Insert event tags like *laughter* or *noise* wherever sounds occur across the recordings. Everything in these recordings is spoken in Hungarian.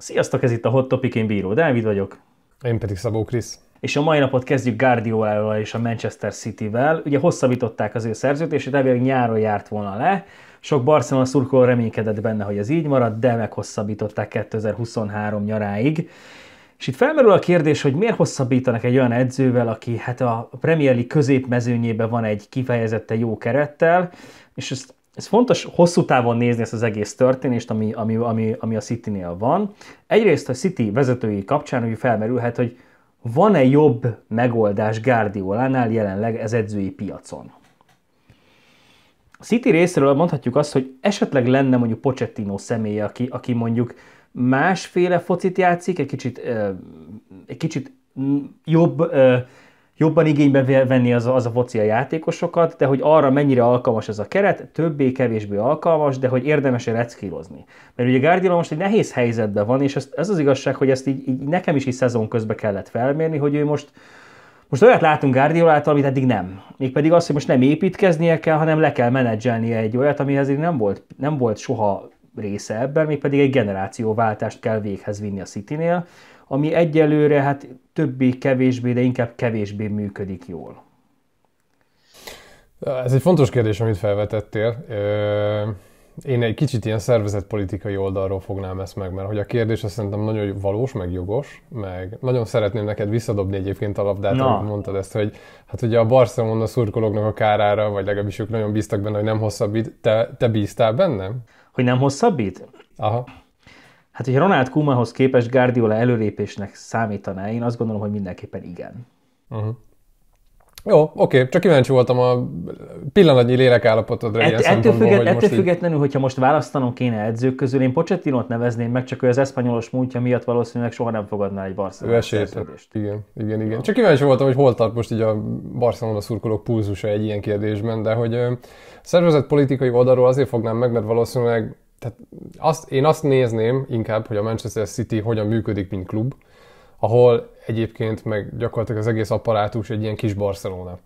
Sziasztok, ez itt a Hot Topic, én Bíró Dávid vagyok. Én pedig Szabó Krisz. És a mai napot kezdjük Guardiola és a Manchester City-vel. Ugye hosszabbították az ő szerződését, elvileg nyáron járt volna le. Sok Barcelona szurkoló reménykedett benne, hogy ez így marad, de meghosszabbították 2023 nyaráig. És itt felmerül a kérdés, hogy miért hosszabbítanak egy olyan edzővel, aki hát a Premier League középmezőnyében van egy kifejezetten jó kerettel, és ezt ez fontos hosszú távon nézni ezt az egész történést, ami, ami, ami, ami a City-nél van. Egyrészt a City vezetői kapcsán úgy felmerülhet, hogy van-e jobb megoldás Guardiolánál jelenleg ez edzői piacon? A City részéről mondhatjuk azt, hogy esetleg lenne mondjuk Pochettino személye, aki, aki mondjuk másféle focit játszik, egy kicsit, egy kicsit jobb jobban igénybe venni az a, az a foci a játékosokat, de hogy arra mennyire alkalmas ez a keret, többé-kevésbé alkalmas, de hogy érdemes -e reckilozni. Mert ugye Guardiola most egy nehéz helyzetben van, és ez, az igazság, hogy ezt így, így nekem is így szezon közben kellett felmérni, hogy ő most most olyat látunk által, amit eddig nem. Mégpedig az, hogy most nem építkeznie kell, hanem le kell menedzselnie egy olyat, amihez nem volt, nem volt soha része ebben, mégpedig egy generációváltást kell véghez vinni a Citynél, ami egyelőre hát többi kevésbé de inkább kevésbé működik jól. Ez egy fontos kérdés, amit felvetettél. Én egy kicsit ilyen szervezetpolitikai oldalról fognám ezt meg, mert hogy a kérdés azt szerintem nagyon valós, meg jogos, meg nagyon szeretném neked visszadobni egyébként a labdát, no. amit mondtad ezt, hogy hát ugye a Barcelona szurkolóknak a kárára, vagy legalábbis ők nagyon bíztak benne, hogy nem hosszabbít. Te, te bíztál bennem? Hogy nem hosszabbít? Aha. Hát, hogy Ronald Koemanhoz képest Guardiola előrépésnek számítaná, én azt gondolom, hogy mindenképpen igen. Uh-huh. Jó, oké, csak kíváncsi voltam a pillanatnyi lélekállapotodra Et, ettől, függet, hogy ettől most függetlenül, így... hogyha most választanom kéne edzők közül, én Pocsettinot nevezném meg, csak ő az eszpanyolos múltja miatt valószínűleg soha nem fogadná egy Barcelona szerződést. Igen, igen, igen. Csak kíváncsi voltam, hogy hol tart most így a Barcelona szurkolók pulzusa egy ilyen kérdésben, de hogy szervezetpolitikai oldalról azért fognám meg, mert valószínűleg tehát azt, én azt nézném inkább, hogy a Manchester City hogyan működik, mint klub, ahol egyébként meg gyakorlatilag az egész apparátus egy ilyen kis Barcelona.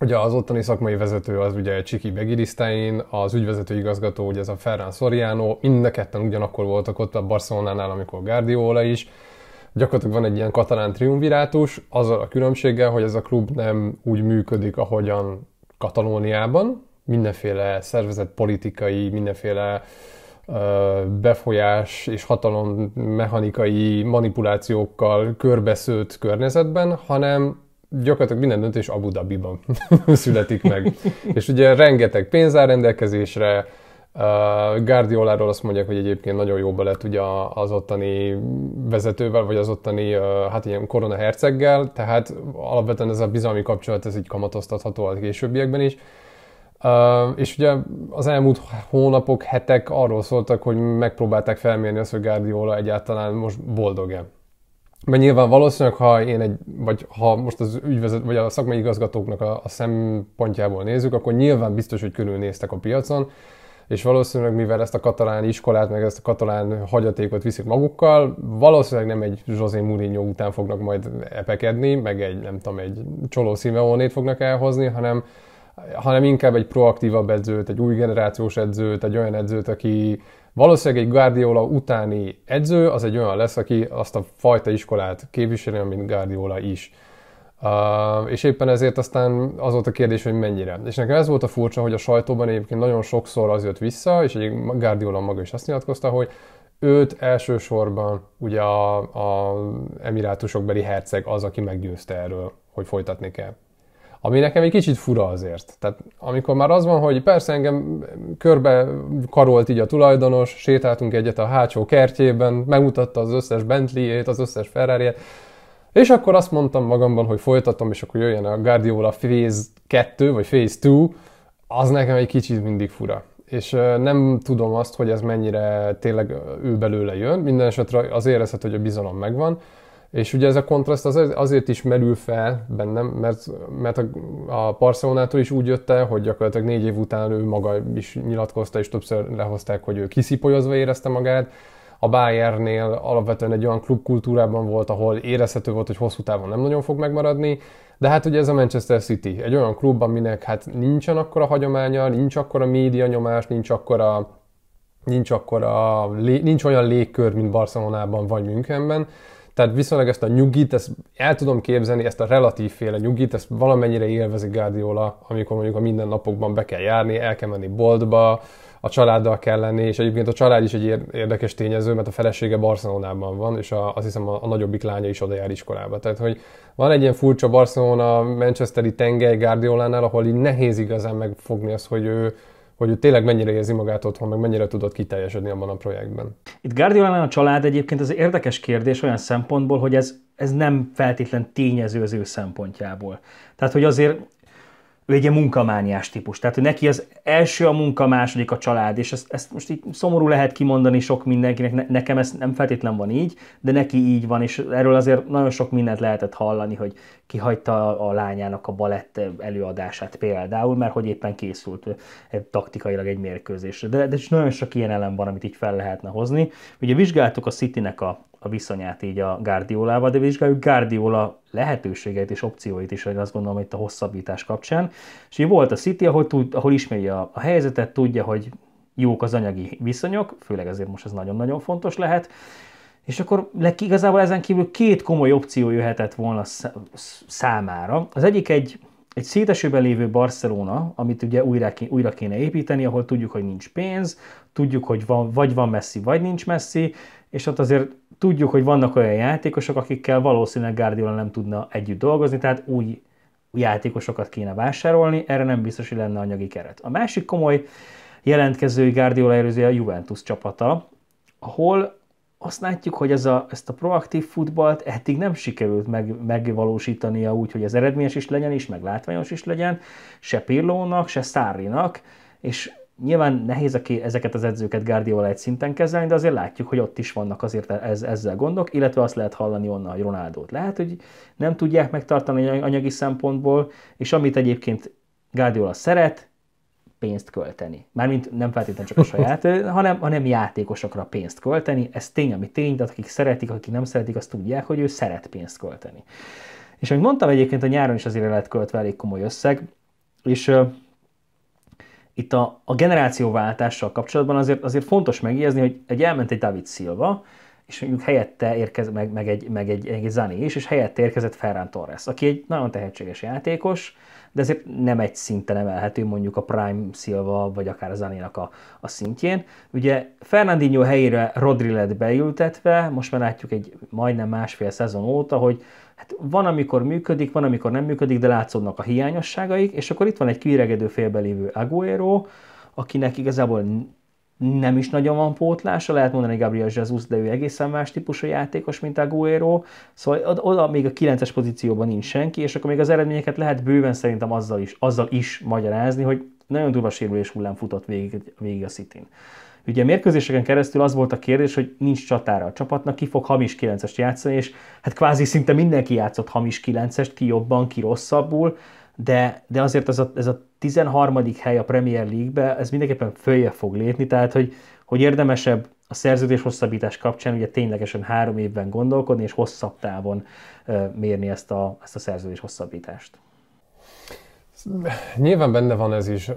Ugye az ottani szakmai vezető az ugye Csiki Begirisztáin, az ügyvezető igazgató ugye ez a Ferran Soriano, mind a ketten ugyanakkor voltak ott a Barcelonánál, amikor Guardiola is. Gyakorlatilag van egy ilyen katalán triumvirátus, azzal a különbséggel, hogy ez a klub nem úgy működik, ahogyan Katalóniában, mindenféle szervezet politikai, mindenféle befolyás és hatalom mechanikai manipulációkkal körbeszőtt környezetben, hanem gyakorlatilag minden döntés Abu Dhabiban *laughs* születik meg. és ugye rengeteg pénz áll rendelkezésre, Guardioláról azt mondják, hogy egyébként nagyon jóba lett ugye az ottani vezetővel, vagy az ottani, hát ilyen korona herceggel, tehát alapvetően ez a bizalmi kapcsolat, ez így kamatoztatható a későbbiekben is és ugye az elmúlt hónapok, hetek arról szóltak, hogy megpróbálták felmérni azt, hogy Guardiola egyáltalán most boldog-e. Mert nyilván valószínűleg, ha én egy, vagy ha most az ügyvezet, vagy a szakmai igazgatóknak a, a szempontjából nézzük, akkor nyilván biztos, hogy körülnéztek a piacon, és valószínűleg mivel ezt a katalán iskolát, meg ezt a katalán hagyatékot viszik magukkal, valószínűleg nem egy José Mourinho után fognak majd epekedni, meg egy, nem tudom, egy Csoló Simeonét fognak elhozni, hanem hanem inkább egy proaktívabb edzőt, egy új generációs edzőt, egy olyan edzőt, aki valószínűleg egy Guardiola utáni edző, az egy olyan lesz, aki azt a fajta iskolát képviseli, mint Guardiola is. Uh, és éppen ezért aztán az volt a kérdés, hogy mennyire. És nekem ez volt a furcsa, hogy a sajtóban egyébként nagyon sokszor az jött vissza, és egy Guardiola maga is azt nyilatkozta, hogy őt elsősorban ugye a, a emirátusokbeli herceg az, aki meggyőzte erről, hogy folytatni kell. Ami nekem egy kicsit fura azért. Tehát amikor már az van, hogy persze engem körbe karolt így a tulajdonos, sétáltunk egyet a hátsó kertjében, megmutatta az összes Bentley-ét, az összes ferrari és akkor azt mondtam magamban, hogy folytatom, és akkor jöjjön a Guardiola Phase 2, vagy Phase 2, az nekem egy kicsit mindig fura és nem tudom azt, hogy ez mennyire tényleg ő belőle jön. Minden esetre az érezhet, hogy a bizalom megvan. És ugye ez a kontraszt az azért is merül fel bennem, mert, mert a, a Barcelonától is úgy jött el, hogy gyakorlatilag négy év után ő maga is nyilatkozta, és többször lehozták, hogy ő kiszipolyozva érezte magát. A Bayernnél alapvetően egy olyan klubkultúrában volt, ahol érezhető volt, hogy hosszú távon nem nagyon fog megmaradni, de hát ugye ez a Manchester City, egy olyan klub, aminek hát nincsen akkora hagyománya, nincs akkora média nyomás, nincs akkora nincs, akkora, nincs olyan légkör, mint Barcelonában vagy Münchenben, tehát viszonylag ezt a nyugit, ezt el tudom képzelni, ezt a relatív féle nyugit, ezt valamennyire élvezi Guardiola, amikor mondjuk a mindennapokban be kell járni, el kell menni boltba, a családdal kell lenni, és egyébként a család is egy érdekes tényező, mert a felesége Barcelonában van, és a, azt hiszem a, a nagyobbik lánya is oda jár iskolába. Tehát, hogy van egy ilyen furcsa Barcelona, Manchesteri tengely Guardiolánál, ahol így nehéz igazán megfogni azt, hogy ő hogy ő tényleg mennyire érzi magát otthon, meg mennyire tudott kiteljesedni abban a projektben. Itt guardiola a család egyébként az érdekes kérdés olyan szempontból, hogy ez, ez nem feltétlen tényező az ő szempontjából. Tehát, hogy azért ő egy ilyen munkamániás típus. Tehát neki az első a munka, második a család, és ezt, ezt most így szomorú lehet kimondani sok mindenkinek, ne, nekem ez nem feltétlen van így, de neki így van, és erről azért nagyon sok mindent lehetett hallani, hogy kihagyta a, a lányának a balett előadását például, mert hogy éppen készült taktikailag egy mérkőzésre. De, de is nagyon sok ilyen elem van, amit így fel lehetne hozni. Ugye vizsgáltuk a Citynek a a viszonyát így a Guardiolával, de vizsgáljuk Guardiola lehetőségeit és opcióit is, én azt gondolom, itt a hosszabbítás kapcsán. És így volt a City, ahol, tud, ahol ismeri a, a helyzetet, tudja, hogy jók az anyagi viszonyok, főleg ezért most ez nagyon-nagyon fontos lehet, és akkor le, igazából ezen kívül két komoly opció jöhetett volna számára. Az egyik egy, egy szétesőben lévő Barcelona, amit ugye újra, újra kéne építeni, ahol tudjuk, hogy nincs pénz, tudjuk, hogy van, vagy van messzi, vagy nincs messzi, és ott azért tudjuk, hogy vannak olyan játékosok, akikkel valószínűleg Guardiola nem tudna együtt dolgozni, tehát új játékosokat kéne vásárolni, erre nem biztos, hogy lenne anyagi keret. A másik komoly jelentkezői Guardiola erőző a Juventus csapata, ahol azt látjuk, hogy ez a, ezt a proaktív futballt eddig nem sikerült meg, megvalósítania úgy, hogy az eredményes is legyen, és meg látványos is legyen, se Pirlónak, se Szárinak, és Nyilván nehéz ezeket az edzőket Guardiola egy szinten kezelni, de azért látjuk, hogy ott is vannak azért ez, ezzel gondok, illetve azt lehet hallani onnan, hogy Ronaldo-t lehet, hogy nem tudják megtartani anyagi szempontból, és amit egyébként Guardiola szeret, pénzt költeni. Mármint nem feltétlenül csak a saját, *laughs* hanem, hanem játékosokra pénzt költeni. Ez tény, ami tény, de akik szeretik, akik nem szeretik, azt tudják, hogy ő szeret pénzt költeni. És amit mondtam egyébként, a nyáron is azért lehet költve elég komoly összeg, és itt a, a generációváltással kapcsolatban azért, azért fontos megjegyezni, hogy egy elment egy David Silva, és mondjuk helyette érkez, meg, meg, egy, meg egy, egy Zani is, és helyette érkezett Ferran Torres, aki egy nagyon tehetséges játékos, de ezért nem egy szinten emelhető mondjuk a Prime Silva, vagy akár a Zani a, a szintjén. Ugye Fernandinho helyére Rodri lett beültetve, most már látjuk egy majdnem másfél szezon óta, hogy hát van, amikor működik, van, amikor nem működik, de látszódnak a hiányosságaik, és akkor itt van egy kiregedő félbe lévő Aguero, akinek igazából nem is nagyon van pótlása, lehet mondani Gabriel Jesus, de ő egészen más típusú játékos, mint Aguero, szóval oda még a 9-es pozícióban nincs senki, és akkor még az eredményeket lehet bőven szerintem azzal is, azzal is magyarázni, hogy nagyon durva sérülés hullám futott végig, végig a City-n. Ugye a mérkőzéseken keresztül az volt a kérdés, hogy nincs csatára a csapatnak, ki fog hamis 9-est játszani, és hát kvázi szinte mindenki játszott hamis 9-est, ki jobban, ki rosszabbul, de, de azért ez a, ez a 13. hely a Premier League-be, ez mindenképpen följe fog lépni, tehát hogy, hogy érdemesebb a szerződés hosszabbítás kapcsán ugye ténylegesen három évben gondolkodni, és hosszabb távon mérni ezt a, ezt a szerződés hosszabbítást. Nyilván benne van ez is,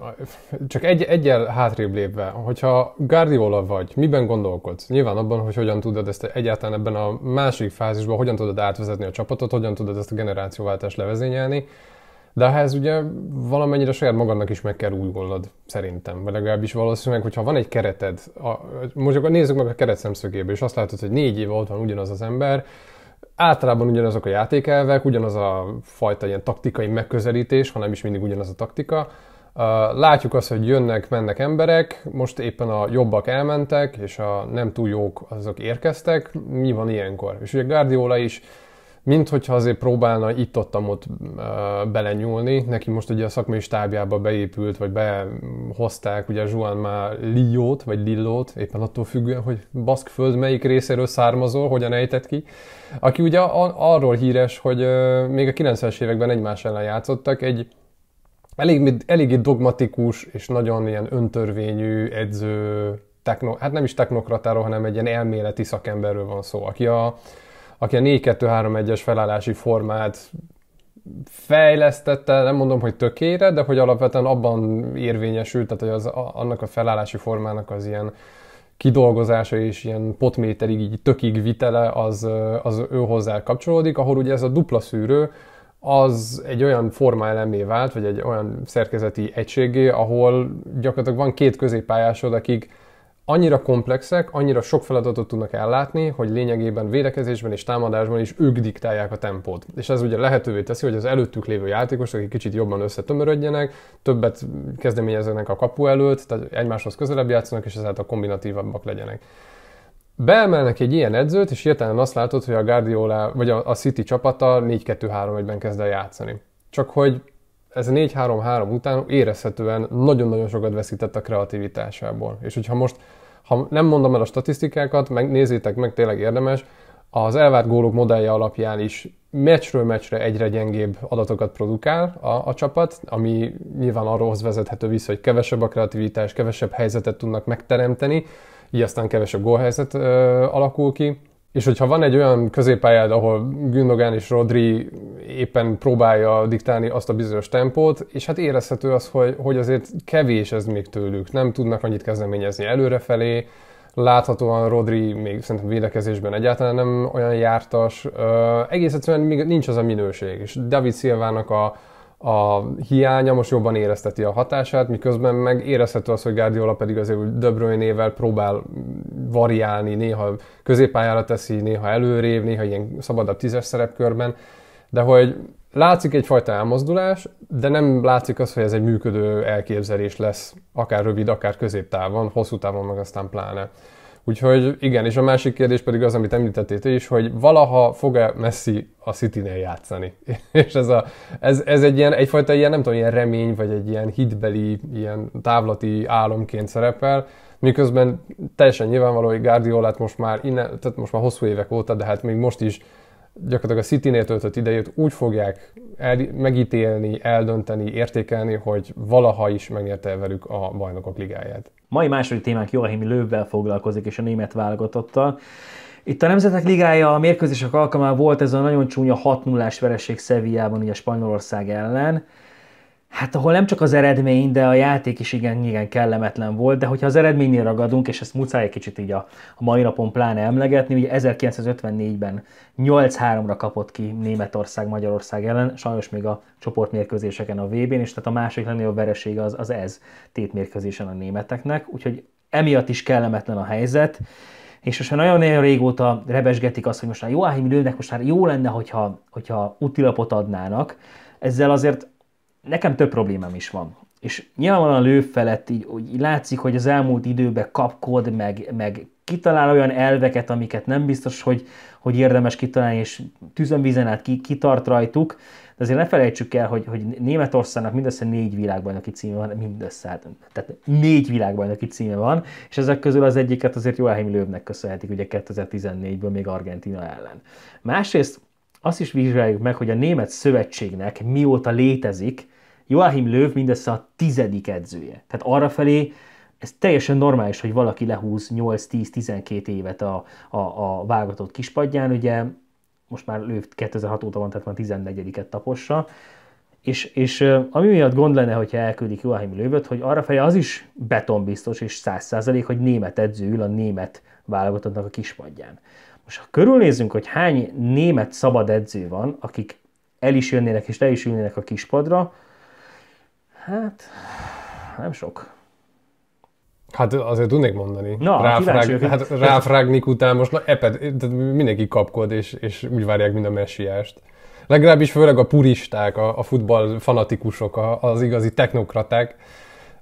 csak egy, egyel hátrébb lépve, hogyha Guardiola vagy, miben gondolkodsz? Nyilván abban, hogy hogyan tudod ezt egyáltalán ebben a másik fázisban, hogyan tudod átvezetni a csapatot, hogyan tudod ezt a generációváltást levezényelni, de ehhez ugye valamennyire saját magadnak is meg kell újgolnod, szerintem. Vagy legalábbis valószínűleg, hogyha van egy kereted, a, most akkor nézzük meg a keret szemszögéből, és azt látod, hogy négy év ott van ugyanaz az ember, általában ugyanazok a játékelvek, ugyanaz a fajta ilyen taktikai megközelítés, hanem is mindig ugyanaz a taktika. Látjuk azt, hogy jönnek, mennek emberek, most éppen a jobbak elmentek, és a nem túl jók azok érkeztek. Mi van ilyenkor? És ugye Guardiola is mint hogyha azért próbálna itt-ott-ott belenyúlni. Neki most ugye a szakmai stábjába beépült, vagy behozták ugye Juan már Lillót, vagy Lillót, éppen attól függően, hogy Baszkföld melyik részéről származol, hogyan ejtett ki, aki ugye arról híres, hogy még a 90-es években egymás ellen játszottak, egy elég, eléggé dogmatikus és nagyon ilyen öntörvényű edző, techno, hát nem is technokratáról, hanem egy ilyen elméleti szakemberről van szó, aki a aki a 4-2-3-1-es felállási formát fejlesztette, nem mondom, hogy tökére, de hogy alapvetően abban érvényesült, tehát hogy az, annak a felállási formának az ilyen kidolgozása és ilyen potméterig, így tökig vitele az, az ő hozzá kapcsolódik, ahol ugye ez a dupla szűrő, az egy olyan forma elemé vált, vagy egy olyan szerkezeti egységé, ahol gyakorlatilag van két középpályásod, akik annyira komplexek, annyira sok feladatot tudnak ellátni, hogy lényegében védekezésben és támadásban is ők diktálják a tempót. És ez ugye lehetővé teszi, hogy az előttük lévő játékosok egy kicsit jobban összetömörödjenek, többet kezdeményezzenek a kapu előtt, tehát egymáshoz közelebb játszanak, és ezáltal kombinatívabbak legyenek. Beemelnek egy ilyen edzőt, és hirtelen azt látod, hogy a Guardiola, vagy a City csapata 4-2-3-1-ben kezd el játszani. Csak hogy ez a 4-3-3 után érezhetően nagyon-nagyon sokat veszített a kreativitásából. És hogyha most, ha nem mondom el a statisztikákat, meg nézzétek meg, tényleg érdemes, az elvárt gólok modellje alapján is meccsről meccsre egyre gyengébb adatokat produkál a, a csapat, ami nyilván arról vezethető vissza, hogy kevesebb a kreativitás, kevesebb helyzetet tudnak megteremteni, így aztán kevesebb gólhelyzet ö, alakul ki. És hogyha van egy olyan középpályád, ahol Gündogan és Rodri éppen próbálja diktálni azt a bizonyos tempót, és hát érezhető az, hogy, hogy azért kevés ez még tőlük, nem tudnak annyit kezdeményezni előrefelé, láthatóan Rodri még szerintem védekezésben egyáltalán nem olyan jártas, egész egyszerűen még nincs az a minőség, és David Silvának a, a hiánya most jobban érezteti a hatását, miközben meg érezhető az, hogy Guardiola pedig azért De bruyne próbál variálni, néha középpályára teszi, néha előrév, néha ilyen szabadabb tízes szerepkörben, de hogy látszik egyfajta elmozdulás, de nem látszik az, hogy ez egy működő elképzelés lesz, akár rövid, akár középtávon, hosszú távon, meg aztán pláne. Úgyhogy igen, és a másik kérdés pedig az, amit említettél is, hogy valaha fog-e Messi a City-nél játszani? *laughs* és ez, a, ez, ez egy ilyen, egyfajta ilyen, nem tudom, ilyen remény, vagy egy ilyen hitbeli, ilyen távlati álomként szerepel, miközben teljesen nyilvánvaló, hogy Guardiolát most már innen, tehát most már hosszú évek óta, de hát még most is gyakorlatilag a City-nél töltött idejét úgy fogják el, megítélni, eldönteni, értékelni, hogy valaha is megnyerte velük a bajnokok ligáját. Mai második témánk Joachim Lővvel foglalkozik, és a német válogatottal. Itt a Nemzetek Ligája a mérkőzések alkalmával volt ez a nagyon csúnya 6 0 vereség Szevijában, ugye Spanyolország ellen. Hát ahol nem csak az eredmény, de a játék is igen, igen kellemetlen volt, de hogyha az eredménynél ragadunk, és ezt muszáj egy kicsit így a, a mai napon pláne emlegetni, ugye 1954-ben 8-3-ra kapott ki Németország Magyarország ellen, sajnos még a csoportmérkőzéseken a VB-n, és tehát a másik legnagyobb veresége az, az ez tétmérkőzésen a németeknek, úgyhogy emiatt is kellemetlen a helyzet, és most már nagyon-nagyon régóta rebesgetik azt, hogy most már jó, Áhim most már jó lenne, hogyha, hogyha útilapot adnának, ezzel azért nekem több problémám is van. És nyilvánvalóan lő felett így, úgy látszik, hogy az elmúlt időben kapkod, meg, meg kitalál olyan elveket, amiket nem biztos, hogy, hogy érdemes kitalálni, és tűzönvízen át ki, kitart rajtuk. De azért ne felejtsük el, hogy, hogy Németországnak mindössze négy világbajnoki címe van, mindössze, hát, tehát négy világbajnoki címe van, és ezek közül az egyiket azért Joachim Lőbnek köszönhetik, ugye 2014-ből még Argentina ellen. Másrészt azt is vizsgáljuk meg, hogy a Német Szövetségnek mióta létezik, Joachim Löw mindössze a tizedik edzője. Tehát arrafelé ez teljesen normális, hogy valaki lehúz 8-10-12 évet a, a, a válogatott kispadján, ugye most már Löw 2006 óta van, tehát már 14-et tapossa, és, és ami miatt gond lenne, hogyha elküldik Joachim Löwöt, hogy arrafelé az is betonbiztos és száz százalék, hogy német edző ül a német válogatottnak a kispadján. Most ha körülnézzünk, hogy hány német szabad edző van, akik el is jönnének és le is ülnének a kispadra, Hát, nem sok. Hát azért tudnék mondani. Na, ráfrág, hát ráfrágnik után most na, eped, mindenki kapkod, és, és úgy várják, mind a messiást. Legalábbis főleg a puristák, a, a futball fanatikusok, a, az igazi technokraták.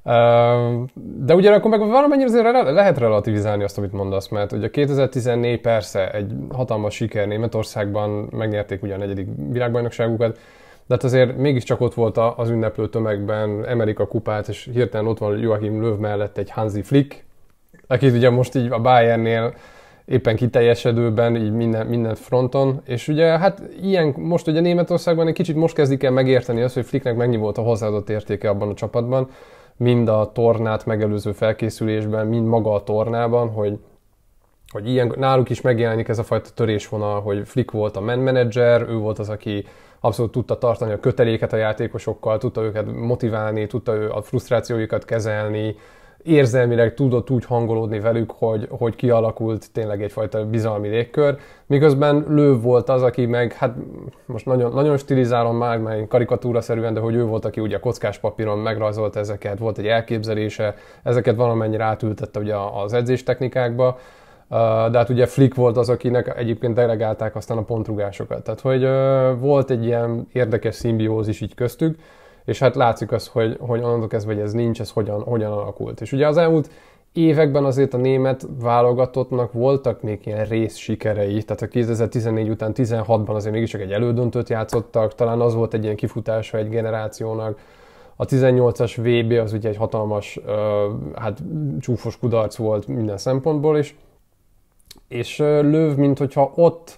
Ehm, de ugyanakkor meg valamennyire azért lehet relativizálni azt, amit mondasz, mert ugye 2014 persze egy hatalmas siker Németországban, megnyerték ugye a negyedik világbajnokságukat, de hát azért mégiscsak ott volt az ünneplő tömegben Amerika kupát, és hirtelen ott van Joachim Löw mellett egy Hansi Flick, akit ugye most így a Bayernnél éppen kiteljesedőben, így minden, minden fronton, és ugye hát ilyen, most ugye Németországban egy kicsit most kezdik el megérteni azt, hogy Flicknek mennyi volt a hozzáadott értéke abban a csapatban, mind a tornát megelőző felkészülésben, mind maga a tornában, hogy, hogy ilyen, náluk is megjelenik ez a fajta törésvonal, hogy Flick volt a man manager, ő volt az, aki abszolút tudta tartani a köteléket a játékosokkal, tudta őket motiválni, tudta ő a frusztrációikat kezelni, érzelmileg tudott úgy hangolódni velük, hogy, hogy kialakult tényleg egyfajta bizalmi légkör, miközben Lő volt az, aki meg, hát most nagyon, nagyon stilizálom már, már karikatúra szerűen, de hogy ő volt, aki ugye a kockás papíron megrajzolt ezeket, volt egy elképzelése, ezeket valamennyire átültette ugye az edzés technikákba, de hát ugye Flick volt az, akinek egyébként delegálták aztán a pontrugásokat. Tehát, hogy volt egy ilyen érdekes szimbiózis így köztük, és hát látszik az, hogy, hogy onnantól kezdve, hogy ez nincs, ez hogyan, hogyan alakult. És ugye az elmúlt években azért a német válogatottnak voltak még ilyen rész sikerei, tehát a 2014 után 16-ban azért mégiscsak egy elődöntőt játszottak, talán az volt egy ilyen kifutása egy generációnak, a 18-as VB az ugye egy hatalmas, hát csúfos kudarc volt minden szempontból, és és löv, mint hogyha ott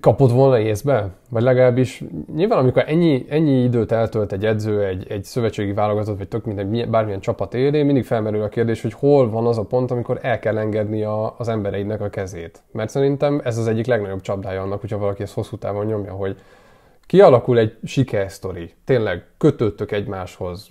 kapott volna észbe? Vagy legalábbis nyilván, amikor ennyi, ennyi időt eltölt egy edző, egy, egy szövetségi válogatott, vagy tök mindegy, bármilyen csapat élén, mindig felmerül a kérdés, hogy hol van az a pont, amikor el kell engedni a, az embereidnek a kezét. Mert szerintem ez az egyik legnagyobb csapdája annak, hogyha valaki ezt hosszú távon nyomja, hogy kialakul egy sikersztori. Tényleg kötődtök egymáshoz.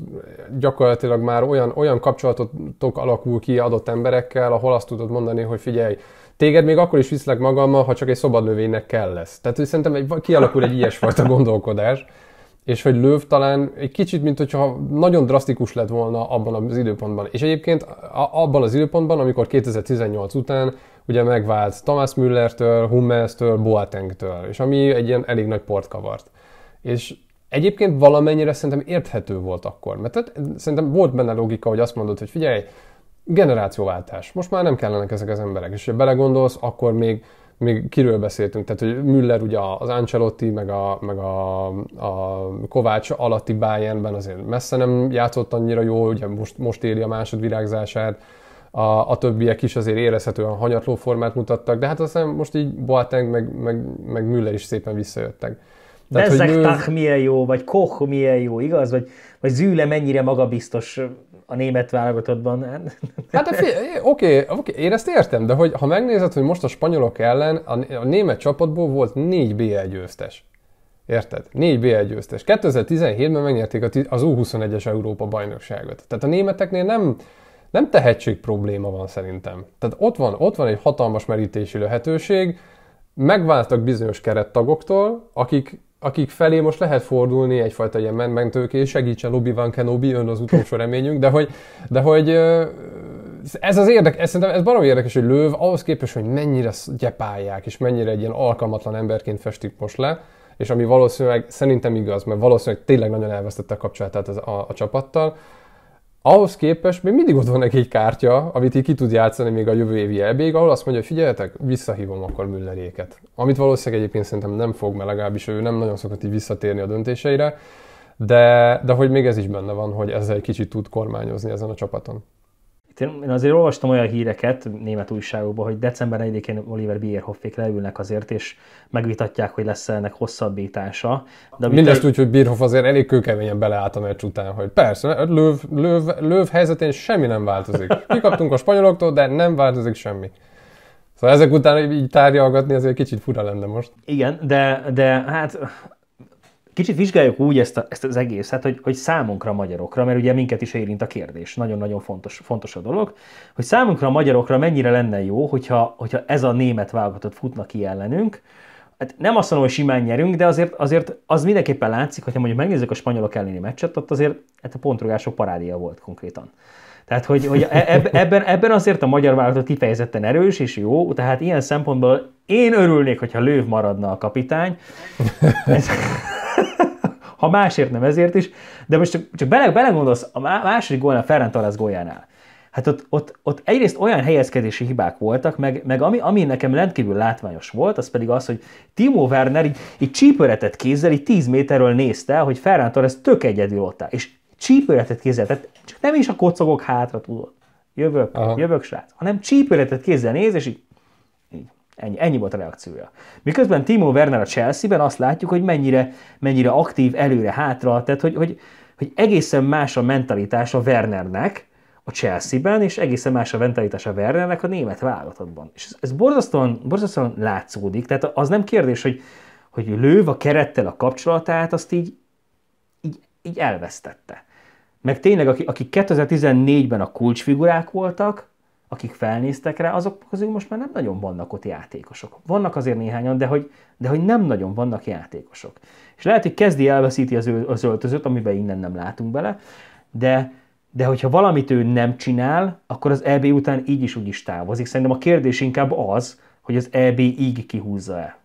Gyakorlatilag már olyan, olyan kapcsolatotok alakul ki adott emberekkel, ahol azt tudod mondani, hogy figyelj, téged még akkor is viszlek magammal, ha csak egy szobadlövénynek kell lesz. Tehát hogy szerintem egy, kialakul egy ilyesfajta *laughs* gondolkodás, és hogy löv talán egy kicsit, mint hogyha nagyon drasztikus lett volna abban az időpontban. És egyébként abban az időpontban, amikor 2018 után ugye megvált Thomas Müllertől, Hummelstől, Boatengtől, és ami egy ilyen elég nagy port kavart. És egyébként valamennyire szerintem érthető volt akkor, mert tehát, szerintem volt benne logika, hogy azt mondod, hogy figyelj, generációváltás, most már nem kellenek ezek az emberek, és ha belegondolsz, akkor még még kiről beszéltünk, tehát hogy Müller ugye az Ancelotti, meg a, meg a, a Kovács alatti Bayernben azért messze nem játszott annyira jól, ugye most, most éli a másodvirágzását, a, a többiek is azért érezhetően hanyatló formát mutattak, de hát aztán most így Boateng meg, meg, meg Müller is szépen visszajöttek. De Bezzek ő... Tach milyen jó, vagy Koch milyen jó, igaz? Vagy, vagy Züle mennyire magabiztos a német válogatottban. *laughs* Hát oké, okay, okay, én ezt értem, de hogy ha megnézed, hogy most a spanyolok ellen a, a német csapatból volt négy BL győztes. Érted? Négy BL győztes. 2017-ben megnyerték az U21-es Európa bajnokságot. Tehát a németeknél nem, nem tehetség probléma van szerintem. Tehát ott van, ott van egy hatalmas merítési lehetőség, megváltak bizonyos kerettagoktól, akik, akik felé most lehet fordulni egyfajta ilyen mentőké, segítsen Obi Van Kenobi, ön az utolsó *laughs* reményünk, de hogy, de hogy ez az érdek, ez szerintem ez barom érdekes, hogy löv ahhoz képest, hogy mennyire gyepálják, és mennyire egy ilyen alkalmatlan emberként festik most le, és ami valószínűleg szerintem igaz, mert valószínűleg tényleg nagyon elvesztette a kapcsolatát a, a, a csapattal, ahhoz képest még mindig ott van neki egy kártya, amit így ki tud játszani még a jövő évi elbég, ahol azt mondja, hogy figyeljetek, visszahívom akkor Mülleréket. Amit valószínűleg egyébként szerintem nem fog, mert legalábbis ő nem nagyon szokott így visszatérni a döntéseire, de, de hogy még ez is benne van, hogy ezzel egy kicsit tud kormányozni ezen a csapaton én azért olvastam olyan híreket német újságokban, hogy december 1 én Oliver Bierhoffék leülnek azért, és megvitatják, hogy lesz ennek hosszabbítása. De Mindezt te... úgy, hogy Bierhoff azért elég kőkeményen beleállt a meccs után, hogy persze, löv, löv, löv helyzetén semmi nem változik. Kikaptunk a spanyoloktól, de nem változik semmi. Szóval ezek után így tárgyalgatni azért kicsit fura lenne most. Igen, de, de hát Kicsit vizsgáljuk úgy ezt, a, ezt az egészet, hogy, hogy számunkra magyarokra, mert ugye minket is érint a kérdés, nagyon-nagyon fontos, fontos a dolog, hogy számunkra magyarokra mennyire lenne jó, hogyha, hogyha ez a német válogatott futna ki ellenünk, hát nem azt mondom, hogy simán nyerünk, de azért, azért az mindenképpen látszik, hogyha mondjuk megnézzük a spanyolok elleni meccset, ott azért hát a pontrugások parádia volt konkrétan. Tehát, hogy, hogy eb, e, ebben, ebben azért a magyar válogatott kifejezetten erős és jó, tehát ilyen szempontból én örülnék, hogyha lőv maradna a kapitány. *laughs* Ez, ha másért nem ezért is, de most csak, csak bele, belegondolsz a második gólnál, Ferran Torres góljánál. Hát ott, ott, ott egyrészt olyan helyezkedési hibák voltak, meg, meg ami, ami nekem rendkívül látványos volt, az pedig az, hogy Timo Werner így, így csípőretett kézzel, így 10 méterről nézte, hogy Ferran Torres tök egyedül ott áll, és csípőretett kézzel, tehát csak nem is a kocogok hátra tudod. Jövök, Aha. jövök srác, hanem csípőretett kézzel néz, és így Ennyi, ennyi volt a reakciója. Miközben Timo Werner a Chelsea-ben azt látjuk, hogy mennyire, mennyire aktív, előre-hátra, tehát hogy, hogy, hogy egészen más a mentalitás a Wernernek a Chelsea-ben, és egészen más a mentalitás a Wernernek a német válogatottban. És ez, ez borzasztóan, borzasztóan látszódik, tehát az nem kérdés, hogy, hogy lőv a kerettel a kapcsolatát, azt így, így, így elvesztette. Meg tényleg, akik aki 2014-ben a kulcsfigurák voltak, akik felnéztek rá, azok közül most már nem nagyon vannak ott játékosok. Vannak azért néhányan, de hogy, de hogy nem nagyon vannak játékosok. És lehet, hogy kezdi elveszíti az, ő, az öltözőt, amiben innen nem látunk bele, de, de hogyha valamit ő nem csinál, akkor az EB után így is úgy is távozik. Szerintem a kérdés inkább az, hogy az eb így kihúzza-e.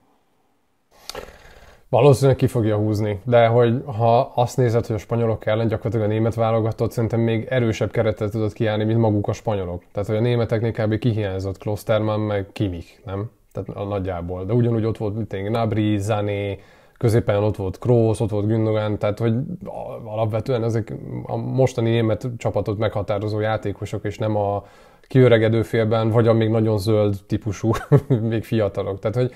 Valószínűleg ki fogja húzni, de hogy ha azt nézed, hogy a spanyolok ellen gyakorlatilag a német válogatott szerintem még erősebb keretet tudott kiállni, mint maguk a spanyolok. Tehát, hogy a németeknél kb. kihiányzott Klosterman, meg Kimich, nem? Tehát a nagyjából. De ugyanúgy ott volt, mint Nabri, Zané, középen ott volt Kroos, ott volt Gündogan, tehát hogy alapvetően ezek a mostani német csapatot meghatározó játékosok, és nem a kiöregedő félben, vagy a még nagyon zöld típusú, *laughs* még fiatalok. Tehát, hogy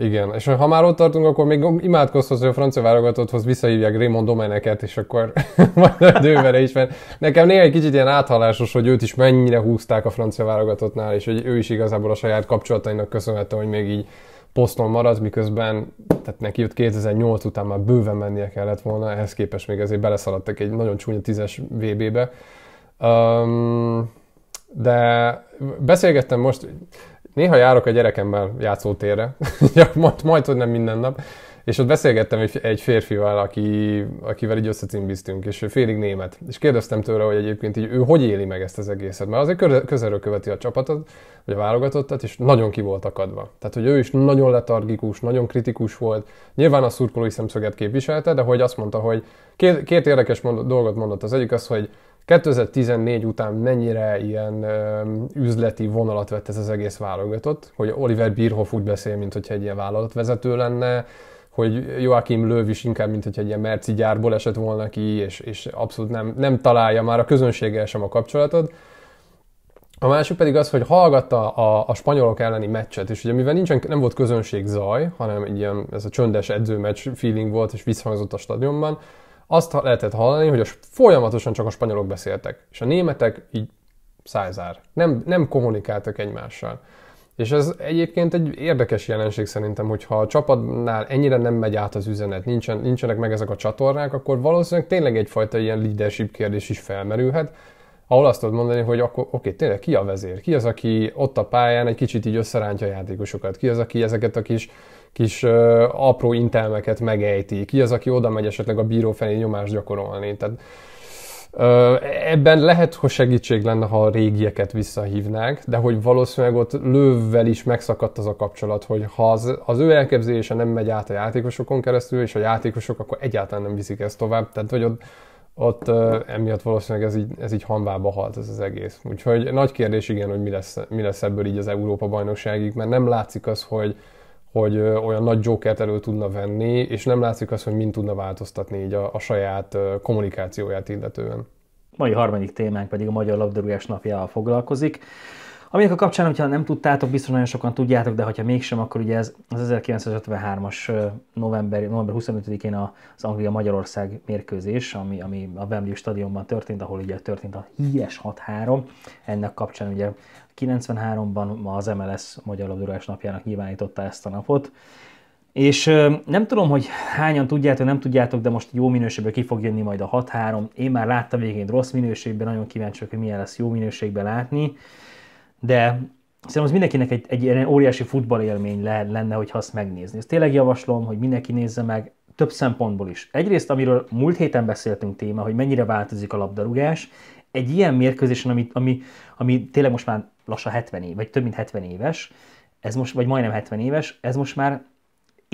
igen, és ha már ott tartunk, akkor még imádkozhoz, hogy a francia válogatotthoz visszahívják Raymond Domeneket, és akkor *laughs* majd a dővere is, mert nekem néha egy kicsit ilyen áthalásos, hogy őt is mennyire húzták a francia válogatottnál, és hogy ő is igazából a saját kapcsolatainak köszönhette, hogy még így poszton maradt, miközben tehát neki jött 2008 után már bőven mennie kellett volna, ehhez képest még azért beleszaladtak egy nagyon csúnya tízes VB-be. Um, de beszélgettem most, Néha járok a gyerekemmel játszótérre, *laughs* majd, majd, hogy nem minden nap, és ott beszélgettem egy, egy férfival, aki, akivel így összecimbiztünk, és félig német. És kérdeztem tőle, hogy egyébként így ő hogy éli meg ezt az egészet, mert azért közelről követi a csapatot, vagy a válogatottat, és nagyon ki volt akadva. Tehát, hogy ő is nagyon letargikus, nagyon kritikus volt. Nyilván a szurkolói szemszöget képviselte, de hogy azt mondta, hogy két, két érdekes mondott, dolgot mondott. Az egyik az, hogy 2014 után mennyire ilyen ö, üzleti vonalat vett ez az egész válogatott, hogy Oliver Bierhoff úgy beszél, mint egy ilyen vállalatvezető lenne, hogy Joachim Löw is inkább, mint hogy egy ilyen merci gyárból esett volna ki, és, és abszolút nem, nem találja már a közönséggel sem a kapcsolatot. A másik pedig az, hogy hallgatta a, a spanyolok elleni meccset, és ugye mivel nincsen, nem volt közönség zaj, hanem egy ilyen, ez a csöndes edzőmeccs feeling volt, és visszhangzott a stadionban, azt lehetett hallani, hogy a, folyamatosan csak a spanyolok beszéltek, és a németek így százár. Nem, nem kommunikáltak egymással. És ez egyébként egy érdekes jelenség szerintem, hogyha a csapatnál ennyire nem megy át az üzenet, nincsen, nincsenek meg ezek a csatornák, akkor valószínűleg tényleg egyfajta ilyen leadership kérdés is felmerülhet, ahol azt tudod mondani, hogy akkor oké, tényleg ki a vezér, ki az, aki ott a pályán egy kicsit így összerántja a játékosokat, ki az, aki ezeket a kis, kis ö, apró intelmeket megejti, ki az, aki oda megy esetleg a bíró felé nyomást gyakorolni. Tehát Ebben lehet, hogy segítség lenne, ha a régieket visszahívnák, de hogy valószínűleg ott lővel is megszakadt az a kapcsolat, hogy ha az, az ő elképzelése nem megy át a játékosokon keresztül, és a játékosok akkor egyáltalán nem viszik ezt tovább, tehát hogy ott, ott emiatt valószínűleg ez így, ez így hanvába halt ez az egész. Úgyhogy nagy kérdés igen, hogy mi lesz, mi lesz ebből így az Európa bajnokságig, mert nem látszik az, hogy, hogy olyan nagy jokert elő tudna venni, és nem látszik azt, hogy mind tudna változtatni így a, a saját kommunikációját illetően. Mai harmadik témánk pedig a Magyar Labdarúgás napjával foglalkozik. Aminek a kapcsán, hogyha nem tudtátok, biztos nagyon sokan tudjátok, de ha mégsem, akkor ugye ez az 1953-as november, november 25-én az Anglia-Magyarország mérkőzés, ami, ami a Wembley stadionban történt, ahol ugye történt a híres 6-3. Ennek kapcsán ugye 93-ban ma az MLS Magyar Labdarúgás napjának nyilvánította ezt a napot. És nem tudom, hogy hányan tudjátok, nem tudjátok, de most jó minőségben ki fog jönni majd a 6-3. Én már láttam végén rossz minőségben, nagyon kíváncsi hogy milyen lesz jó minőségben látni de szerintem az mindenkinek egy, egy ilyen óriási futballélmény le, lenne, hogy azt megnézni. Ezt tényleg javaslom, hogy mindenki nézze meg, több szempontból is. Egyrészt, amiről múlt héten beszéltünk téma, hogy mennyire változik a labdarúgás, egy ilyen mérkőzésen, ami, ami, ami tényleg most már lassan 70 év, vagy több mint 70 éves, ez most, vagy majdnem 70 éves, ez most már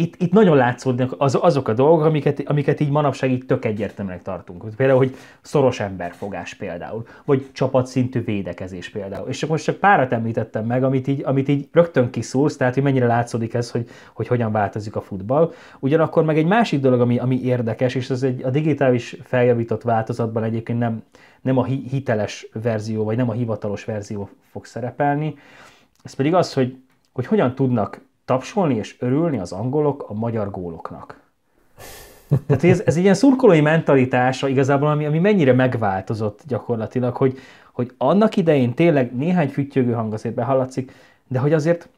itt, itt nagyon látszódnak az, azok a dolgok, amiket, amiket így manapság így tök egyértelműnek tartunk. Például, hogy szoros emberfogás például, vagy csapatszintű védekezés például. És csak most csak párat említettem meg, amit így, amit így rögtön kiszúrsz, tehát hogy mennyire látszódik ez, hogy, hogy hogyan változik a futball. Ugyanakkor meg egy másik dolog, ami, ami érdekes, és ez egy, a digitális feljavított változatban egyébként nem, nem a hiteles verzió, vagy nem a hivatalos verzió fog szerepelni, ez pedig az, hogy, hogy hogyan tudnak tapsolni és örülni az angolok a magyar góloknak. Tehát ez, ez egy ilyen szurkolói mentalitása igazából, ami, ami mennyire megváltozott gyakorlatilag, hogy, hogy annak idején tényleg néhány füttyögő hang azért behallatszik, de hogy azért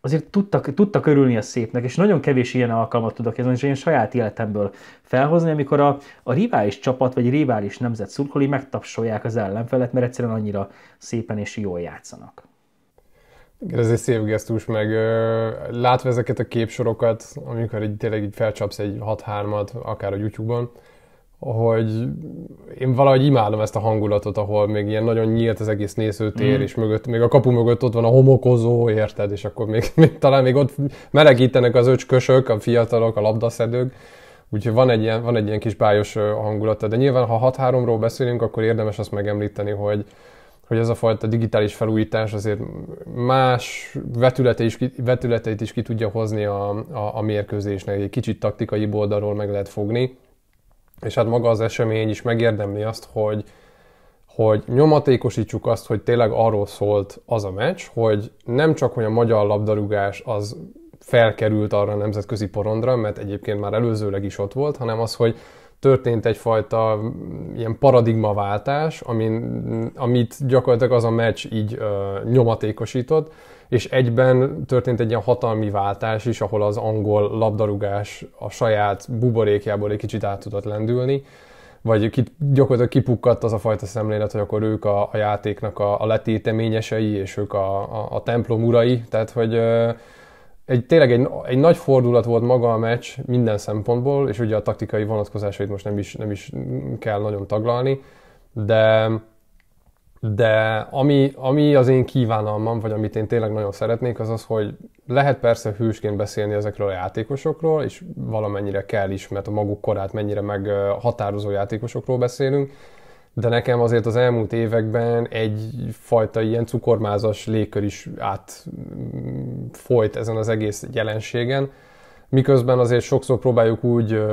azért tudtak, tudtak örülni a szépnek, és nagyon kevés ilyen alkalmat tudok ezen, és én saját életemből felhozni, amikor a, a rivális csapat, vagy rivális nemzet szurkolói megtapsolják az ellenfelet, mert egyszerűen annyira szépen és jól játszanak ez egy szép gesztus, meg ö, látva ezeket a képsorokat, amikor így, tényleg így felcsapsz egy 6-3-at, akár a YouTube-on, hogy én valahogy imádom ezt a hangulatot, ahol még ilyen nagyon nyílt az egész nézőtér, mm. és mögött, még a kapu mögött ott van a homokozó, érted, és akkor még, *laughs* még talán még ott melegítenek az öcskösök, a fiatalok, a labdaszedők, úgyhogy van egy ilyen, van egy ilyen kis bájos hangulata, de nyilván ha 6-3-ról beszélünk, akkor érdemes azt megemlíteni, hogy hogy ez a fajta digitális felújítás azért más vetülete is, vetületeit is ki tudja hozni a, a, a mérkőzésnek, egy kicsit taktikai oldalról meg lehet fogni, és hát maga az esemény is megérdemli azt, hogy, hogy nyomatékosítsuk azt, hogy tényleg arról szólt az a meccs, hogy nem csak, hogy a magyar labdarúgás az felkerült arra a nemzetközi porondra, mert egyébként már előzőleg is ott volt, hanem az, hogy történt egyfajta mm, ilyen paradigmaváltás, amin, mm, amit gyakorlatilag az a meccs így ö, nyomatékosított, és egyben történt egy ilyen hatalmi váltás is, ahol az angol labdarúgás a saját buborékjából egy kicsit át tudott lendülni, vagy ki, gyakorlatilag kipukkadt az a fajta szemlélet, hogy akkor ők a, a játéknak a, a letéteményesei, és ők a, a, a templom urai, tehát hogy ö, egy, tényleg egy, egy nagy fordulat volt maga a meccs minden szempontból, és ugye a taktikai vonatkozásait most nem is, nem is kell nagyon taglalni, de, de ami, ami az én kívánalmam, vagy amit én tényleg nagyon szeretnék, az az, hogy lehet persze hősként beszélni ezekről a játékosokról, és valamennyire kell is, mert a maguk korát mennyire meg határozó játékosokról beszélünk, de nekem azért az elmúlt években egyfajta ilyen cukormázas légkör is átfolyt mm, ezen az egész jelenségen, miközben azért sokszor próbáljuk úgy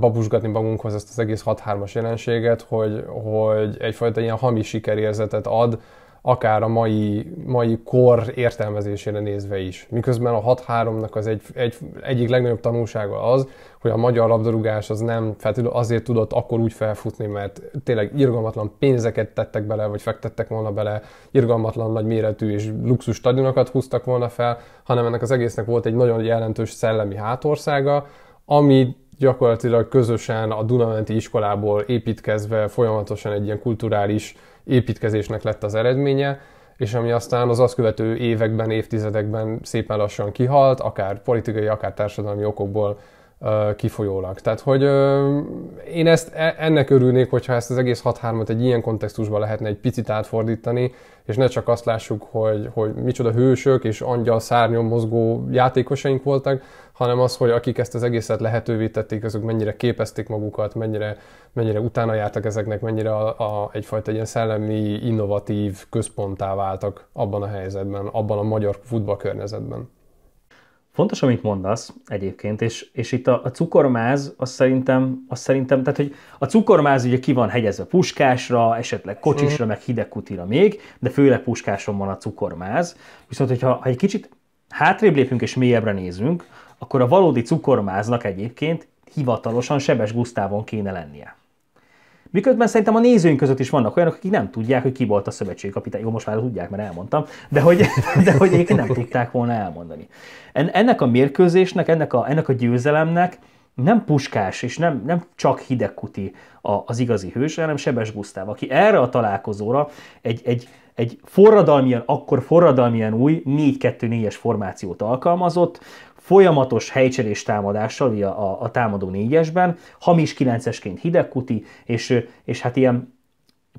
babusgatni magunkhoz ezt az egész 6-3-as jelenséget, hogy, hogy egyfajta ilyen hamis sikerérzetet ad, akár a mai, mai kor értelmezésére nézve is. Miközben a 6-3-nak az egy, egy, egyik legnagyobb tanulsága az, hogy a magyar labdarúgás az nem feltétlenül azért tudott akkor úgy felfutni, mert tényleg irgalmatlan pénzeket tettek bele, vagy fektettek volna bele, irgalmatlan nagy méretű és luxus stadionokat húztak volna fel, hanem ennek az egésznek volt egy nagyon jelentős szellemi hátországa, ami gyakorlatilag közösen a Dunamenti iskolából építkezve folyamatosan egy ilyen kulturális építkezésnek lett az eredménye, és ami aztán az azt követő években, évtizedekben szépen lassan kihalt, akár politikai, akár társadalmi okokból kifolyólag. Tehát, hogy én ezt e, ennek örülnék, hogyha ezt az egész 6-3-at egy ilyen kontextusban lehetne egy picit átfordítani, és ne csak azt lássuk, hogy, hogy micsoda hősök és angyal szárnyon mozgó játékosaink voltak, hanem az, hogy akik ezt az egészet lehetővé tették, azok mennyire képezték magukat, mennyire, mennyire utána jártak ezeknek, mennyire a, a, egyfajta ilyen szellemi, innovatív központtá váltak abban a helyzetben, abban a magyar futballkörnyezetben. Fontos, amit mondasz egyébként, és, és itt a, a cukormáz, azt szerintem, azt szerintem, tehát hogy a cukormáz ugye ki van hegyezve puskásra, esetleg kocsisra, mhm. meg hidegkutira még, de főleg puskáson van a cukormáz. Viszont, hogyha ha egy kicsit hátrébb lépünk és mélyebbre nézünk, akkor a valódi cukormáznak egyébként hivatalosan Sebes Gusztávon kéne lennie. Miközben szerintem a nézőink között is vannak olyanok, akik nem tudják, hogy ki volt a kapitány. Jó, most már tudják, mert elmondtam, de hogy, *laughs* de hogy én nem tudták volna elmondani. En, ennek a mérkőzésnek, ennek a, ennek a győzelemnek nem puskás és nem, nem csak hidegkuti a, az igazi hős, hanem Sebes Gusztáv, aki erre a találkozóra egy, egy, egy forradalmian, akkor forradalmian új 4-2-4-es formációt alkalmazott, folyamatos helycserés támadással a, a, a támadó négyesben, hamis kilencesként hidegkuti, és, és hát ilyen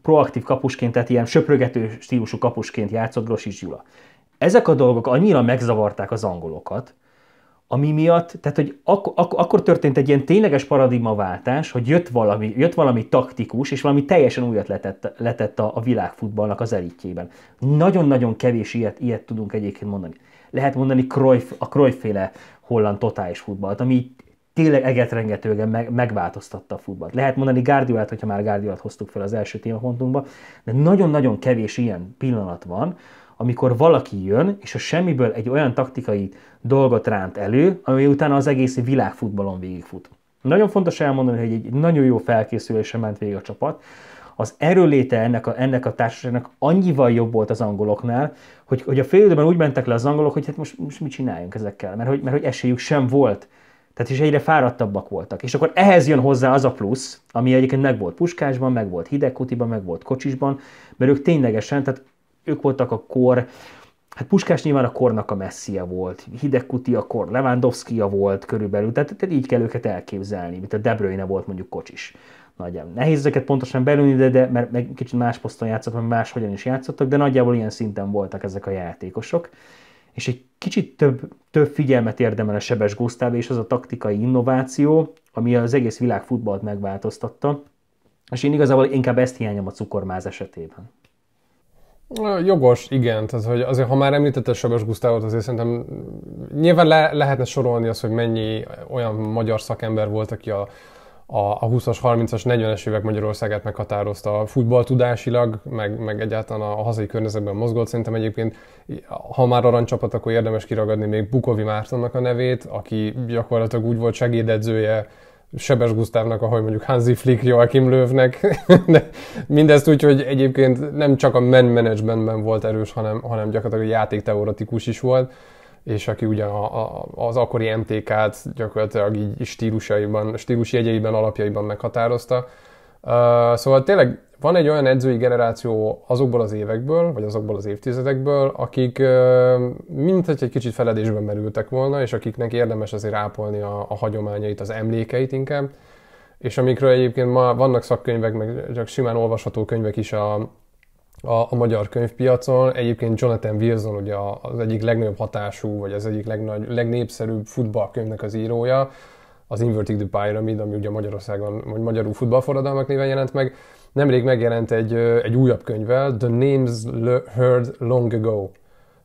proaktív kapusként, tehát ilyen söprögető stílusú kapusként játszott Grosics Gyula. Ezek a dolgok annyira megzavarták az angolokat, ami miatt, tehát hogy ak- ak- akkor történt egy ilyen tényleges paradigmaváltás, hogy jött valami, jött valami taktikus, és valami teljesen újat letett, letett a, a világfutballnak az elitjében. Nagyon-nagyon kevés ilyet, ilyet tudunk egyébként mondani lehet mondani Cruyff, a Cruyff-féle holland totális futballt, ami tényleg egetrengetően meg, megváltoztatta a futballt. Lehet mondani Guardiolát, hogyha már Guardiolát hoztuk fel az első témapontunkba, de nagyon-nagyon kevés ilyen pillanat van, amikor valaki jön, és a semmiből egy olyan taktikai dolgot ránt elő, ami utána az egész világfutballon végigfut. Nagyon fontos elmondani, hogy egy nagyon jó felkészülésen ment végig a csapat, az erőléte ennek a, ennek a társaságnak annyival jobb volt az angoloknál, hogy, hogy a félidőben úgy mentek le az angolok, hogy hát most, most mit csináljunk ezekkel, mert hogy, mert hogy esélyük sem volt. Tehát is egyre fáradtabbak voltak. És akkor ehhez jön hozzá az a plusz, ami egyébként meg volt Puskásban, meg volt Hidegkutiban, meg volt Kocsisban, mert ők ténylegesen, tehát ők voltak a kor, Hát Puskás nyilván a kornak a messzia volt, Hidegkuti a kor, Lewandowski a volt körülbelül, tehát, tehát így kell őket elképzelni, mint a debrőine volt mondjuk kocsis nagyjából. Nehéz ezeket pontosan belülni, de, de mert meg kicsit más poszton játszottak, más máshogyan is játszottak, de nagyjából ilyen szinten voltak ezek a játékosok. És egy kicsit több, több figyelmet érdemel a Sebes Gusztáv, és az a taktikai innováció, ami az egész világ futballt megváltoztatta. És én igazából inkább ezt hiányom a cukormáz esetében. Jogos, igen. Tehát, hogy azért, ha már említette Sebes Gusztávot, azért szerintem nyilván le, lehetne sorolni azt, hogy mennyi olyan magyar szakember volt, aki a a, a 20-as, 30-as, 40-es évek Magyarországát meghatározta a futballtudásilag, meg, meg egyáltalán a, a hazai környezetben mozgott. Szerintem egyébként, ha már aranycsapat, akkor érdemes kiragadni még Bukovi Mártonnak a nevét, aki gyakorlatilag úgy volt segédedzője Sebes Gusztávnak, ahogy mondjuk Hansi Flick Joachim Lövnek, *laughs* de mindezt úgy, hogy egyébként nem csak a men managementben volt erős, hanem, hanem gyakorlatilag játékteoretikus is volt és aki ugye a, a, az akkori MTK-t gyakorlatilag így stílusaiban, jegyeiben, alapjaiban meghatározta. Uh, szóval tényleg van egy olyan edzői generáció azokból az évekből, vagy azokból az évtizedekből, akik mint hogy egy kicsit feledésben merültek volna, és akiknek érdemes azért ápolni a, a hagyományait, az emlékeit inkább, és amikről egyébként ma vannak szakkönyvek, meg csak simán olvasható könyvek is a, a, a magyar könyvpiacon. Egyébként Jonathan Wilson ugye az egyik legnagyobb hatású, vagy az egyik legnagy, legnépszerűbb futballkönyvnek az írója, az Inverted the Pyramid, ami ugye Magyarországon, vagy magyarul futballforradalmak néven jelent meg, nemrég megjelent egy, egy újabb könyvvel, The Names Heard Long Ago,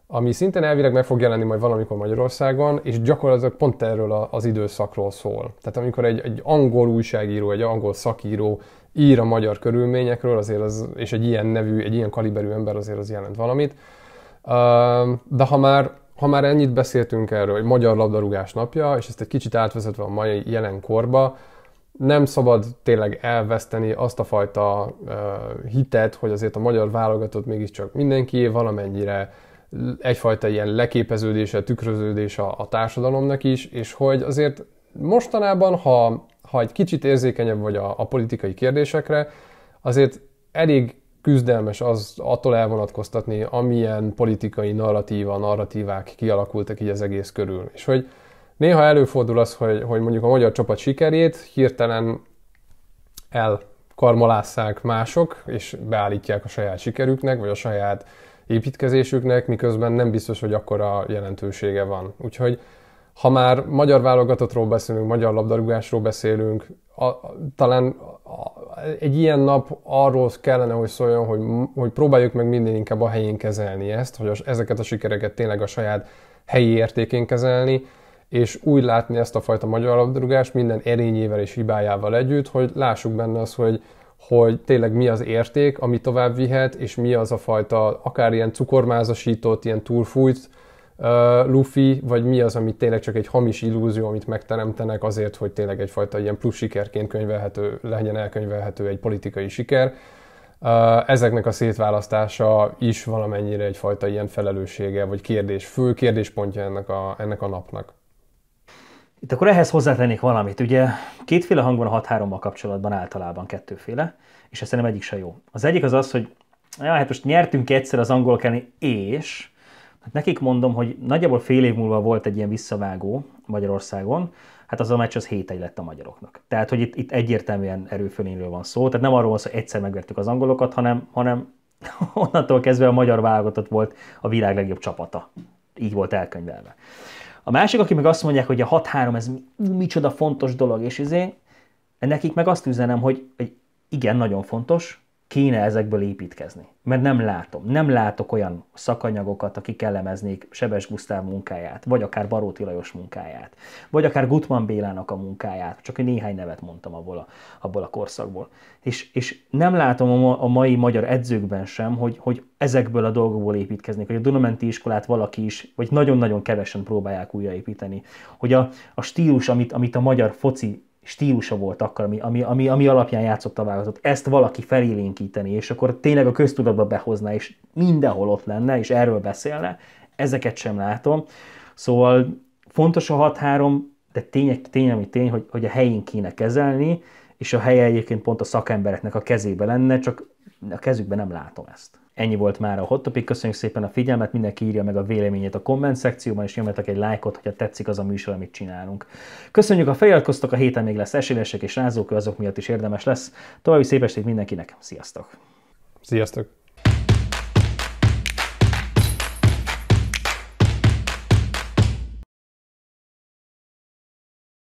ami szintén elvileg meg fog jelenni majd valamikor Magyarországon, és gyakorlatilag pont erről az időszakról szól. Tehát amikor egy, egy angol újságíró, egy angol szakíró ír a magyar körülményekről, azért az, és egy ilyen nevű, egy ilyen kaliberű ember azért az jelent valamit. De ha már, ha már ennyit beszéltünk erről, hogy magyar labdarúgás napja, és ezt egy kicsit átvezetve a mai jelen korba, nem szabad tényleg elveszteni azt a fajta uh, hitet, hogy azért a magyar válogatott mégiscsak mindenkié valamennyire egyfajta ilyen leképeződése, tükröződése a, a társadalomnak is, és hogy azért mostanában, ha ha egy kicsit érzékenyebb vagy a, a politikai kérdésekre, azért elég küzdelmes az attól elvonatkoztatni, amilyen politikai narratíva, narratívák kialakultak így az egész körül. És hogy néha előfordul az, hogy, hogy mondjuk a magyar csapat sikerét hirtelen elkarmalásszák mások, és beállítják a saját sikerüknek, vagy a saját építkezésüknek, miközben nem biztos, hogy akkora jelentősége van. Úgyhogy ha már magyar válogatottról beszélünk, magyar labdarúgásról beszélünk, a, a, talán a, egy ilyen nap arról kellene, hogy szóljon, hogy, hogy próbáljuk meg minden inkább a helyén kezelni ezt, hogy a, ezeket a sikereket tényleg a saját helyi értékén kezelni, és úgy látni ezt a fajta magyar labdarúgást minden erényével és hibájával együtt, hogy lássuk benne azt, hogy, hogy tényleg mi az érték, ami tovább vihet, és mi az a fajta akár ilyen cukormázasított, ilyen túlfújt, uh, Luffy, vagy mi az, amit tényleg csak egy hamis illúzió, amit megteremtenek azért, hogy tényleg egyfajta ilyen plusz sikerként könyvelhető, legyen elkönyvelhető egy politikai siker. Uh, ezeknek a szétválasztása is valamennyire egyfajta ilyen felelőssége, vagy kérdés, fő kérdéspontja ennek a, ennek a napnak. Itt akkor ehhez hozzátennék valamit. Ugye kétféle hang van a 6-3-mal kapcsolatban általában, kettőféle, és ezt nem egyik se jó. Az egyik az az, hogy ja, hát most nyertünk egyszer az angol kelni, és Hát nekik mondom, hogy nagyjából fél év múlva volt egy ilyen visszavágó Magyarországon, hát az a meccs az 7 lett a magyaroknak. Tehát, hogy itt, itt egyértelműen erőfölényről van szó, tehát nem arról van szó, hogy egyszer megvertük az angolokat, hanem, hanem *laughs* onnantól kezdve a magyar válogatott volt a világ legjobb csapata. Így volt elkönyvelve. A másik, aki meg azt mondják, hogy a 6-3 ez micsoda fontos dolog, és izé, nekik meg azt üzenem, hogy, hogy igen, nagyon fontos, kéne ezekből építkezni. Mert nem látom. Nem látok olyan szakanyagokat, akik elemeznék Sebes Gusztáv munkáját, vagy akár Baróti Lajos munkáját, vagy akár Gutman Bélának a munkáját, csak én néhány nevet mondtam abból a, abból a korszakból. És, és nem látom a, a mai magyar edzőkben sem, hogy, hogy ezekből a dolgokból építkeznék, hogy a Dunamenti iskolát valaki is, vagy nagyon-nagyon kevesen próbálják újraépíteni, hogy a, a stílus, amit, amit a magyar foci stílusa volt akkor, ami, ami, ami, ami alapján játszott a válogatott. Ezt valaki felélénkíteni, és akkor tényleg a köztudatba behozná, és mindenhol ott lenne, és erről beszélne, ezeket sem látom. Szóval fontos a 6-3, de tény, tény ami tény, hogy, hogy a helyén kéne kezelni, és a helye egyébként pont a szakembereknek a kezébe lenne, csak a kezükben nem látom ezt. Ennyi volt már a Hot Topic, köszönjük szépen a figyelmet, mindenki írja meg a véleményét a komment szekcióban, és nyomjatok egy lájkot, hogyha tetszik az a műsor, amit csinálunk. Köszönjük, a feliratkoztok, a héten még lesz esélyesek és rázók, azok miatt is érdemes lesz. További szép estét mindenkinek, sziasztok! Sziasztok!